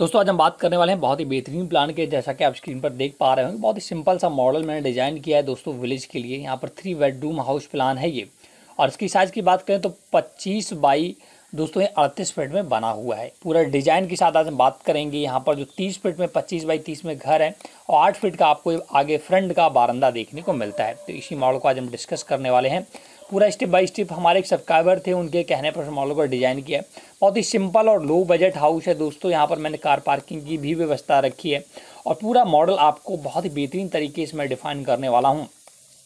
दोस्तों आज हम बात करने वाले हैं बहुत ही बेहतरीन प्लान के जैसा कि आप स्क्रीन पर देख पा रहे होंगे बहुत ही सिंपल सा मॉडल मैंने डिज़ाइन किया है दोस्तों विलेज के लिए यहाँ पर थ्री बेडरूम हाउस प्लान है ये और इसकी साइज़ की बात करें तो पच्चीस बाई दोस्तों ये अड़तीस फीट में बना हुआ है पूरा डिज़ाइन के साथ आज हम बात करेंगे यहाँ पर जो तीस फीट में पच्चीस बाई तीस में घर है और आठ फीट का आपको आगे फ्रंट का बारंदा देखने को मिलता है तो इसी मॉडल को आज हम डिस्कस करने वाले हैं पूरा स्टेप बाय स्टेप हमारे एक सब्सक्राइबर थे उनके कहने पर मॉडल को डिज़ाइन किया है बहुत ही सिंपल और लो बजट हाउस है दोस्तों यहाँ पर मैंने कार पार्किंग की भी व्यवस्था रखी है और पूरा मॉडल आपको बहुत ही बेहतरीन तरीके से मैं डिफाइन करने वाला हूँ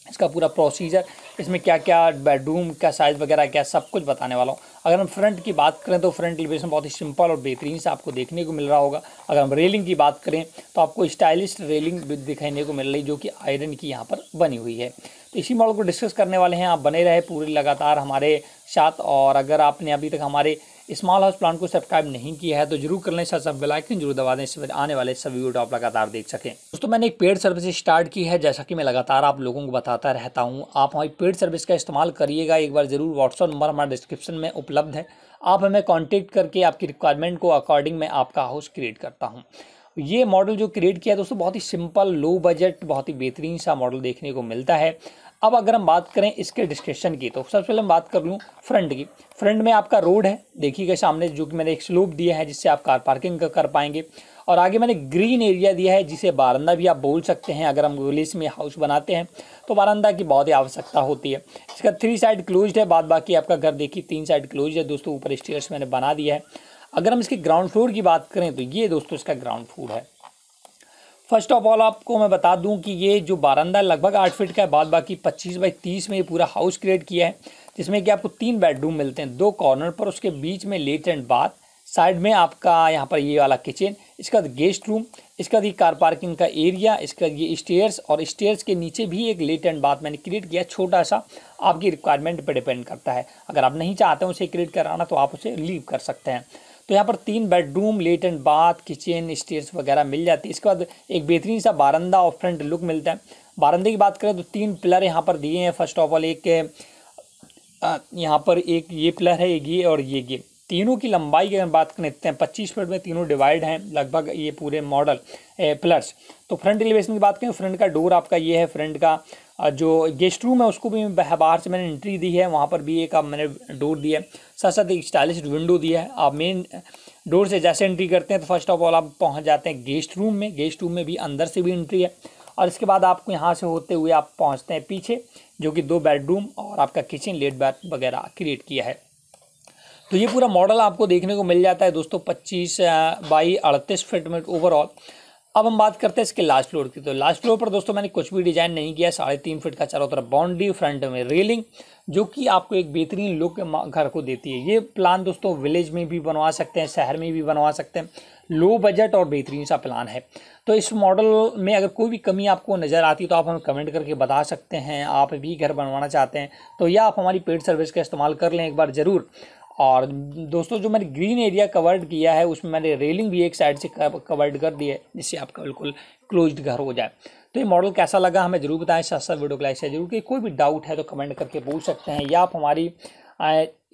इसका पूरा प्रोसीजर इसमें क्या क्या बेडरूम का साइज़ वगैरह क्या सब कुछ बताने वाला हूँ अगर हम फ्रंट की बात करें तो फ्रंट एलिवेशन बहुत ही सिंपल और बेहतरीन से आपको देखने को मिल रहा होगा अगर हम रेलिंग की बात करें तो आपको स्टाइलिश रेलिंग दिखाने को मिल रही जो कि आयरन की यहाँ पर बनी हुई है तो इसी मॉडल को डिस्कस करने वाले हैं आप बने रहे पूरे लगातार हमारे साथ और अगर आपने अभी तक हमारे स्मॉल हाउस प्लांट को सब्सक्राइब नहीं किया है तो जरूर कर लें सब बेलाइकन जरूर दबा दें इससे आने वाले सभी वीडियो आप लगातार देख सकें दोस्तों मैंने एक पेड सर्विस स्टार्ट की है जैसा कि मैं लगातार आप लोगों को बताता रहता हूँ आप हमारी पेड सर्विस का इस्तेमाल करिएगा एक बार जरूर व्हाट्सअप नंबर हमारे डिस्क्रिप्शन में उपलब्ध है आप हमें कॉन्टेक्ट करके आपकी रिक्वायरमेंट को अकॉर्डिंग मैं आपका हाउस क्रिएट करता हूँ ये मॉडल जो क्रिएट किया है दोस्तों बहुत ही सिंपल लो बजट बहुत ही बेहतरीन सा मॉडल देखने को मिलता है अब अगर हम बात करें इसके डिस्क्रिप्शन की तो सबसे पहले हम बात कर लूँ फ्रंट की फ्रंट में आपका रोड है देखिएगा सामने जो कि मैंने एक स्लोप दिया है जिससे आप कार पार्किंग कर पाएंगे और आगे मैंने ग्रीन एरिया दिया है जिसे बारंदा भी आप बोल सकते हैं अगर हम विलेज में हाउस बनाते हैं तो बारंदा की बहुत ही आवश्यकता होती है इसका थ्री साइड क्लोज है बाद बाकी आपका घर देखिए तीन साइड क्लोज है दोस्तों ऊपर स्टेयर्स मैंने बना दिया है अगर हम इसके ग्राउंड फ्लोर की बात करें तो ये दोस्तों इसका ग्राउंड फ्लोर है फर्स्ट ऑफ ऑल आपको मैं बता दूं कि ये जो बारंदा है लगभग आठ फीट का है बाद बाकी पच्चीस बाई तीस में ये पूरा हाउस क्रिएट किया है जिसमें कि आपको तीन बेडरूम मिलते हैं दो कॉर्नर पर उसके बीच में लेट एंड बाथ साइड में आपका यहाँ पर ये वाला किचन इसका गेस्ट रूम इसका ये कार पार्किंग का एरिया इसका ये स्टेयर्स और स्टेयर्स के नीचे भी एक लेट एंड बाथ मैंने क्रिएट किया छोटा सा आपकी रिक्वायरमेंट पर डिपेंड करता है अगर आप नहीं चाहते हैं उसे क्रिएट कराना तो आप उसे लीव कर सकते हैं तो यहाँ पर तीन bedroom and bath kitchen stairs वगैरह मिल जाती है इसके बाद एक बेहतरीन सा बारंदा और फ्रंट लुक मिलता है बारंदे की बात करें तो तीन पिलर यहाँ पर दिए हैं फर्स्ट ऑफ ऑल एक यहाँ पर एक ये पिलर है एक ये और ये ये तीनों की लंबाई की अगर बात करें हैं पच्चीस फीट में तीनों डिवाइड हैं लगभग ये पूरे मॉडल प्लस तो फ्रंट एलिवेशन की बात करें फ्रंट का डोर आपका ये है फ्रंट का जो गेस्ट रूम है उसको भी बाहर से मैंने एंट्री दी है वहाँ पर भी एक आप मैंने डोर दिया है साथ साथ एक स्टाइलिश विंडो दिया है आप मेन डोर से जैसे एंट्री करते हैं तो फर्स्ट ऑफ ऑल आप पहुँच जाते हैं गेस्ट रूम में गेस्ट रूम में भी अंदर से भी एंट्री है और इसके बाद आपको यहाँ से होते हुए आप पहुँचते हैं पीछे जो कि दो बेडरूम और आपका किचन लेट बैथ वगैरह क्रिएट किया है तो ये पूरा मॉडल आपको देखने को मिल जाता है दोस्तों पच्चीस बाई अड़तीस फिट में ओवरऑल अब हम बात करते हैं इसके लास्ट फ्लोर की तो लास्ट फ्लोर पर दोस्तों मैंने कुछ भी डिजाइन नहीं किया साढ़े तीन फिट का चारों तरफ बाउंड्री फ्रंट में रेलिंग जो कि आपको एक बेहतरीन लुक घर को देती है ये प्लान दोस्तों विलेज में भी बनवा सकते हैं शहर में भी बनवा सकते हैं लो बजट और बेहतरीन सा प्लान है तो इस मॉडल में अगर कोई भी कमी आपको नज़र आती है तो आप हमें कमेंट करके बता सकते हैं आप भी घर बनवाना चाहते हैं तो या आप हमारी पेड सर्विस का इस्तेमाल कर लें एक बार ज़रूर और दोस्तों जो मैंने ग्रीन एरिया कवर्ड किया है उसमें मैंने रेलिंग भी एक साइड से कवर्ड कर दी है जिससे आपका बिल्कुल क्लोज्ड घर हो जाए तो ये मॉडल कैसा लगा हमें जरूर बताएं साथ साथ वीडियो को लाइक से जरूर कि कोई भी डाउट है तो कमेंट करके पूछ सकते हैं या आप हमारी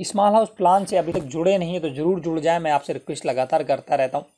स्मॉल हाउस प्लान से अभी तक जुड़े नहीं हैं तो ज़रूर जुड़ जाएँ मैं आपसे रिक्वेस्ट लगातार करता रहता हूँ